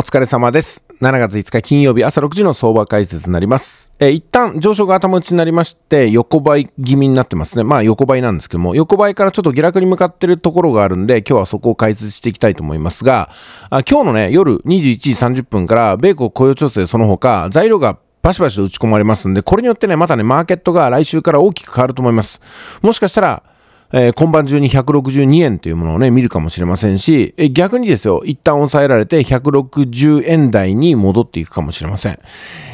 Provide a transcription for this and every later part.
お疲れ様です。7月5日金曜日朝6時の相場解説になります。えー、一旦上昇が頭打ちになりまして、横ばい気味になってますね。まあ横ばいなんですけども、横ばいからちょっと下落に向かってるところがあるんで、今日はそこを解説していきたいと思いますが、あ今日のね、夜21時30分から、米国雇用調整その他、材料がバシバシと打ち込まれますんで、これによってね、またね、マーケットが来週から大きく変わると思います。もしかしたら、えー、今晩中に162円というものをね、見るかもしれませんし、え逆にですよ、一旦抑えられて160円台に戻っていくかもしれません。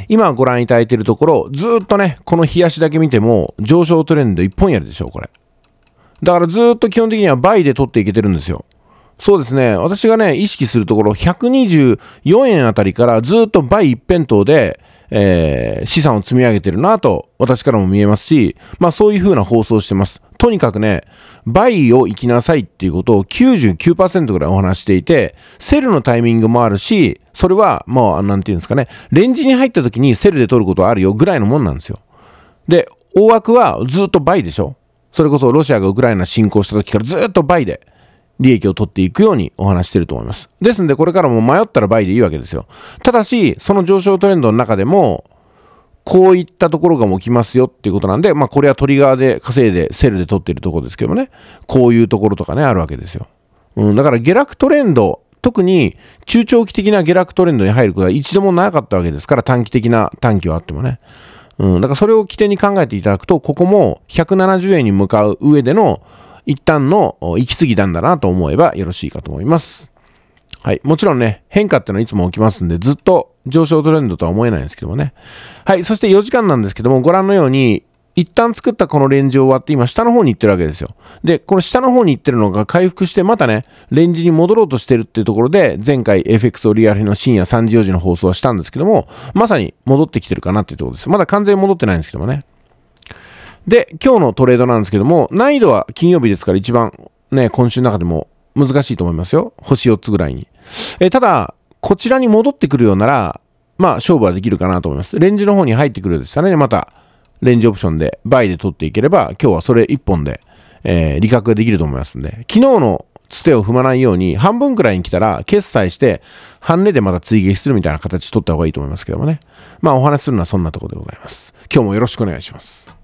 今ご覧いただいているところ、ずっとね、この冷やしだけ見ても、上昇トレンド一本やるでしょ、これ。だからずっと基本的には倍で取っていけてるんですよ。そうですね。私がね、意識するところ、124円あたりからずっと倍一辺倒で、えー、資産を積み上げてるなと、私からも見えますし、まあそういう風な放送してます。とにかくね、バイを行きなさいっていうことを99%ぐらいお話していて、セルのタイミングもあるし、それはもう、なんていうんですかね、レンジに入った時にセルで取ることはあるよぐらいのもんなんですよ。で、大枠はずっとバイでしょそれこそロシアがウクライナ侵攻した時からずっとバイで。利益を取っていくようにお話してると思います。ですんで、これからも迷ったら倍でいいわけですよ。ただし、その上昇トレンドの中でも、こういったところが起きますよっていうことなんで、まあ、これはトリガーで稼いでセルで取ってるところですけどね、こういうところとかね、あるわけですよ。うん、だから下落トレンド、特に中長期的な下落トレンドに入ることは一度もなかったわけですから、短期的な短期はあってもね。うん、だからそれを起点に考えていただくと、ここも170円に向かう上での一旦の行き過ぎなんだなと思えばよろしいかと思います。はい。もちろんね、変化ってのはいつも起きますんで、ずっと上昇トレンドとは思えないんですけどもね。はい。そして4時間なんですけども、ご覧のように、一旦作ったこのレンジを割って今下の方に行ってるわけですよ。で、この下の方に行ってるのが回復してまたね、レンジに戻ろうとしてるっていうところで、前回 FX をリアルの深夜3時4時の放送はしたんですけども、まさに戻ってきてるかなっていうところです。まだ完全に戻ってないんですけどもね。で、今日のトレードなんですけども、難易度は金曜日ですから一番ね、今週の中でも難しいと思いますよ。星4つぐらいに。えただ、こちらに戻ってくるようなら、まあ、勝負はできるかなと思います。レンジの方に入ってくるようでしたね。また、レンジオプションで、倍で取っていければ、今日はそれ1本で、えー、利確ができると思いますんで、昨日のつてを踏まないように、半分くらいに来たら、決済して、半値でまた追撃するみたいな形取った方がいいと思いますけどもね。まあ、お話するのはそんなところでございます。今日もよろしくお願いします。